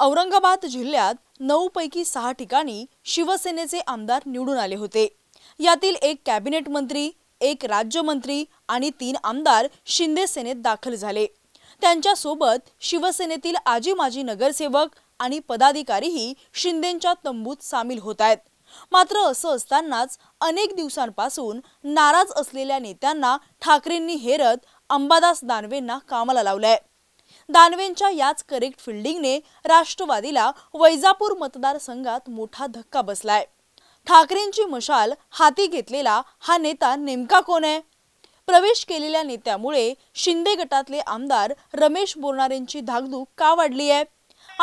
औरंगाबाद जिल्ह्यात नऊ पैकी सहा ठिकाणी शिवसेनेचे आमदार निवडून आले होते यातील एक कॅबिनेट मंत्री एक राज्यमंत्री आणि तीन आमदार शिंदे सेनेत दाखल झाले त्यांच्यासोबत शिवसेनेतील आजी माजी नगरसेवक आणि पदाधिकारीही शिंदेंच्या तंबूत सामील होत आहेत मात्र असं असतानाच अनेक दिवसांपासून नाराज असलेल्या नेत्यांना ठाकरेंनी हेरत अंबादास दानवेंना कामाला लावलंय दानवेंच्या याच करेक्ट फिल्डिंगने राष्ट्रवादीला वैजापूर मतदारसंघात मोठा धक्का बसलाय ठाकरेंची मशाल हाती घेतलेला हा नेता नेमका कोण आहे प्रवेश केलेल्या नेत्यामुळे शिंदे गटातले आमदार रमेश बोरणारेंची धाकधूक का वाढली आहे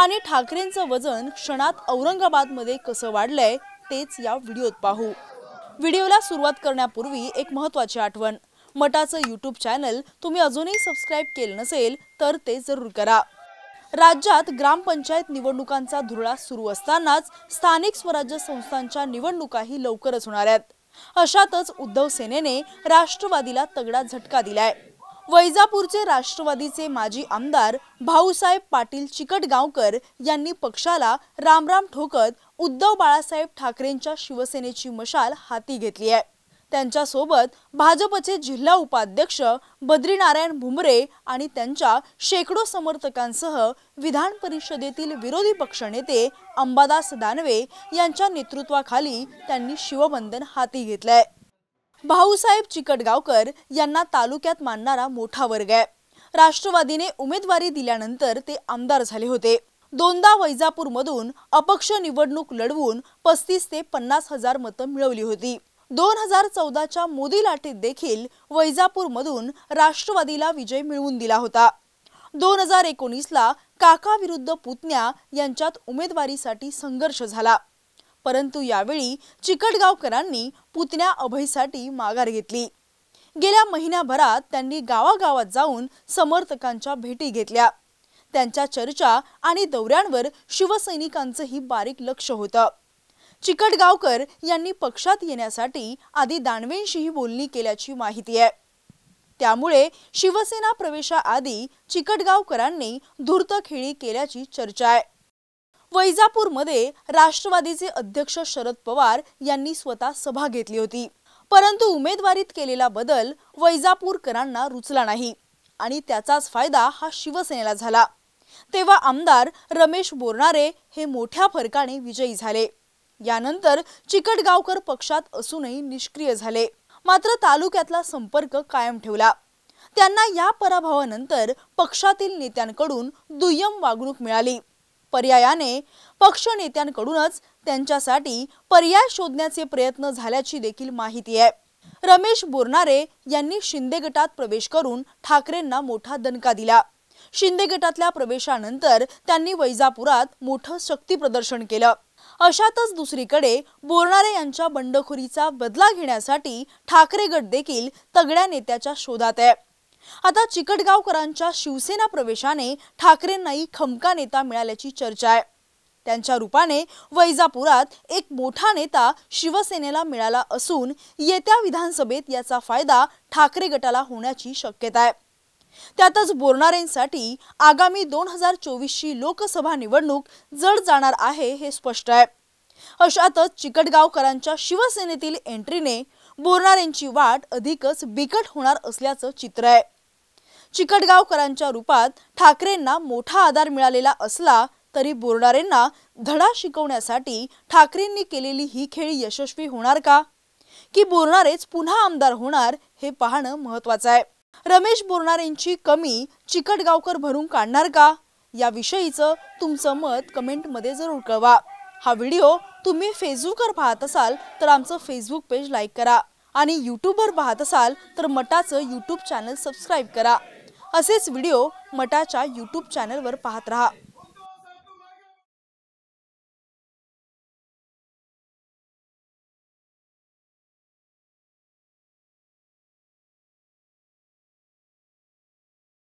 आणि ठाकरेंचं वजन क्षणात औरंगाबादमध्ये कसं वाढलंय तेच या व्हिडिओत पाहू व्हिडिओला सुरुवात करण्यापूर्वी एक महत्वाची आठवण मटाचं यूट्यूब चॅनल तुम्ही अजूनही सबस्क्राईब केलं नसेल तर ते जरूर करा राज्यात ग्रामपंचायत निवडणुकांचा धुरळा सुरू असतानाच स्थानिक स्वराज्य संस्थांच्या निवडणुकाही लवकरच होणार आहेत अशातच उद्धव सेनेने राष्ट्रवादीला तगडा झटका दिलाय वैजापूरचे राष्ट्रवादीचे माजी आमदार भाऊसाहेब पाटील चिकटगावकर यांनी पक्षाला रामराम ठोकत उद्धव बाळासाहेब ठाकरेंच्या शिवसेनेची मशाल हाती घेतली आहे त्यांच्यासोबत भाजपचे जिल्हा उपाध्यक्ष बद्रीनारायण भुमरे आणि त्यांच्या शेकडो समर्थकांसह विधान परिषदेतील विरोधी पक्षनेते अंबादास दानवे यांच्या नेतृत्वाखाली त्यांनी शिवबंधन हाती घेतलंय भाऊसाहेब चिकटगावकर यांना तालुक्यात मानणारा मोठा वर्ग आहे राष्ट्रवादीने उमेदवारी दिल्यानंतर ते आमदार झाले होते दोनदा वैजापूरमधून अपक्ष निवडणूक लढवून पस्तीस ते पन्नास हजार मतं मिळवली होती दोन हजार चौदाच्या मोदी लाटेत देखील वैजापूरमधून राष्ट्रवादीला विजय मिळवून दिला होता दोन हजार एकोणीसला काका विरुद्ध पुतण्या यांच्यात उमेदवारीसाठी संघर्ष झाला परंतु यावेळी चिकटगावकरांनी पुतण्या अभयसाठी माघार घेतली गेल्या महिन्याभरात त्यांनी गावागावात जाऊन समर्थकांच्या भेटी घेतल्या त्यांच्या चर्चा आणि दौऱ्यांवर शिवसैनिकांचंही बारीक लक्ष होतं चिकटगावकर यांनी पक्षात येण्यासाठी आधी दानवेंशीही बोलणी केल्याची माहिती आहे त्यामुळे शिवसेना प्रवेशाआधी चिकटगावकरांनी धूर्त खेळी केल्याची चर्चा आहे वैजापूरमध्ये राष्ट्रवादीचे अध्यक्ष शरद पवार यांनी स्वतः सभा घेतली होती परंतु उमेदवारीत केलेला बदल वैजापूरकरांना रुचला नाही आणि त्याचाच फायदा हा शिवसेनेला झाला तेव्हा आमदार रमेश बोरणारे हे मोठ्या फरकाने विजयी झाले यानंतर चिकटगावकर पक्षात असूनही निष्क्रिय झाले मात्र तालुक्यातला संपर्क कायम ठेवला त्यांना या पराभवानंतर पक्षातील नेत्यांकडून दुय्यम वागणूक मिळाली पर्यायाने पक्ष नेत्यांकडूनच त्यांच्यासाठी पर्याय शोधण्याचे प्रयत्न झाल्याची देखील माहिती आहे रमेश बोरनारे यांनी शिंदे गटात प्रवेश करून ठाकरेंना मोठा दणका दिला शिंदे गटातल्या प्रवेशानंतर त्यांनी वैजापुरात मोठं शक्ती प्रदर्शन केलं अशातच दुसरीकडे बोरणारे यांच्या बंडखोरीचा बदला घेण्यासाठी ठाकरे गट देखील तगड्या नेत्याच्या शोधात आहे आता चिकटगावकरांच्या शिवसेना प्रवेशाने ठाकरेंनाही खमका नेता मिळाल्याची चर्चा आहे त्यांच्या रूपाने वैजापुरात एक मोठा नेता शिवसेनेला मिळाला असून येत्या विधानसभेत याचा फायदा ठाकरे गटाला होण्याची शक्यता आहे त्यातच बोलणाऱ्यांसाठी आगामी दोन हजार चोवीसची लोकसभा निवडणूक जड जाणार आहे हे स्पष्ट आहे अशातच चिकटगावकरांच्या शिवसेनेतील एंट्रीने बोरणाऱ्यांची वाट अधिकच बिकट होणार असल्याचं चित्र आहे चिकटगावकरांच्या रूपात ठाकरेंना मोठा आधार मिळालेला असला तरी बोरणाऱ्यांना धडा शिकवण्यासाठी ठाकरेंनी केलेली ही खेळी यशस्वी होणार का की बोरणारेच पुन्हा आमदार होणार हे पाहणं महत्वाचं आहे रमेश बोरणारेंची कमी चिकटगावकर भरून काढणार का याविषयीचं तुमचं मत कमेंटमध्ये जरूर कळवा हा व्हिडिओ तुम्ही फेसबुकवर पाहत असाल तर आमचं फेसबुक पेज लाईक करा आणि यूट्यूबवर पाहत असाल तर मटाचं यूट्यूब चॅनल सबस्क्राईब करा असेच व्हिडिओ मटाच्या यूट्यूब चॅनलवर पाहत राहा